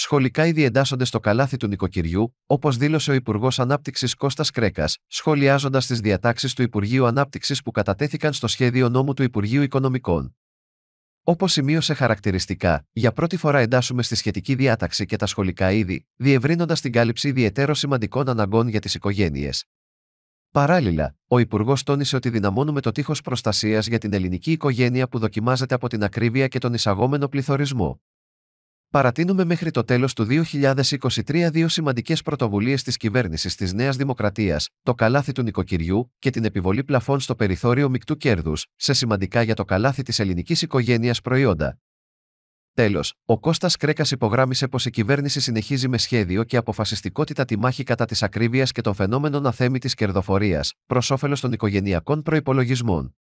Σχολικά ήδη εντάσσονται στο καλάθι του νοικοκυριού, όπως δήλωσε ο Υπουργός Ανάπτυξης Κώστας Κρέκας, σχολιάζοντας τις διατάξεις του Υπουργείου Ανάπτυξης που κατατέθηκαν στο σχέδιο νόμου του Υπουργείου Οικονομικών. Όπως σημείωσε χαρακτηριστικά, για πρώτη φορά εντάσσουμε στη σχετική διάταξη και τα σχολικά είδη, διευρύνοντας την κάλυψη ιδιαίτερο σημαντικών αναγκών για τις οικογένειες. Παράλληλα, ο Υπουργός τόνισε ότι δυναμώνουμε το τείχος προστασίας για την ελληνική οικογένεια που δοκιμάζεται από την ακρίβεια και τον εισαγόμενο πληθωρισμό. Παρατείνουμε μέχρι το τέλος του 2023 δύο σημαντικές πρωτοβουλίες της κυβέρνησης της Νέας Δημοκρατίας, το καλάθι του νοικοκυριού και την επιβολή πλαφών στο περιθώριο μεικτού κέρδους, σε σημαντικά για το καλάθι της ελληνικής οικογένειας προϊόντα. Τέλος, ο Κώστας Κρέκας υπογράμμισε πως η κυβέρνηση συνεχίζει με σχέδιο και αποφασιστικότητα τη μάχη κατά της ακρίβειας και των φαινόμενων τη κερδοφορίας, προς όφελος των οικογενειακών προπολογισμών.